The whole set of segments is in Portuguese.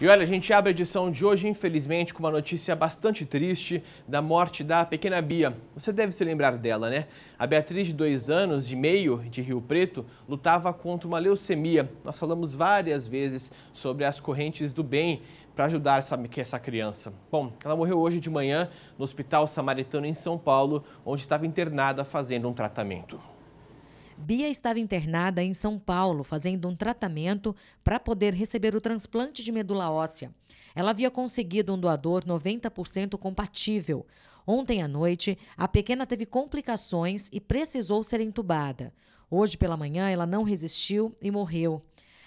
E olha, a gente abre a edição de hoje, infelizmente, com uma notícia bastante triste da morte da pequena Bia. Você deve se lembrar dela, né? A Beatriz, de dois anos e meio, de Rio Preto, lutava contra uma leucemia. Nós falamos várias vezes sobre as correntes do bem para ajudar essa, essa criança. Bom, ela morreu hoje de manhã no Hospital Samaritano, em São Paulo, onde estava internada fazendo um tratamento. Bia estava internada em São Paulo, fazendo um tratamento para poder receber o transplante de medula óssea. Ela havia conseguido um doador 90% compatível. Ontem à noite, a pequena teve complicações e precisou ser entubada. Hoje pela manhã, ela não resistiu e morreu.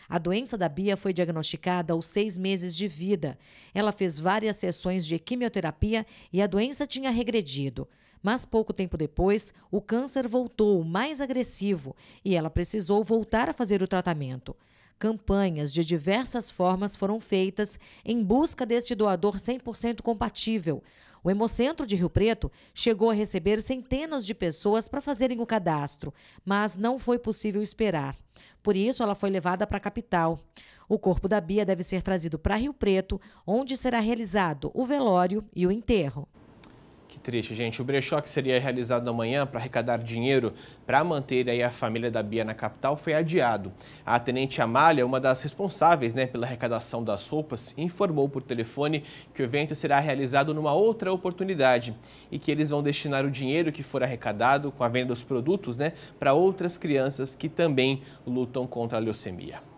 A doença da Bia foi diagnosticada aos seis meses de vida. Ela fez várias sessões de quimioterapia e a doença tinha regredido. Mas pouco tempo depois, o câncer voltou mais agressivo e ela precisou voltar a fazer o tratamento. Campanhas de diversas formas foram feitas em busca deste doador 100% compatível. O Hemocentro de Rio Preto chegou a receber centenas de pessoas para fazerem o cadastro, mas não foi possível esperar. Por isso, ela foi levada para a capital. O corpo da Bia deve ser trazido para Rio Preto, onde será realizado o velório e o enterro triste, gente. O brechó que seria realizado amanhã para arrecadar dinheiro para manter aí a família da Bia na capital foi adiado. A tenente Amália, uma das responsáveis né, pela arrecadação das roupas, informou por telefone que o evento será realizado numa outra oportunidade e que eles vão destinar o dinheiro que for arrecadado com a venda dos produtos né, para outras crianças que também lutam contra a leucemia.